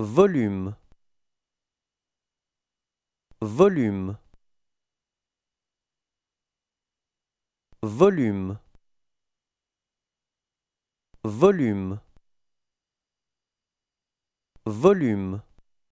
Volume. Volume. Volume. Volume. Volume.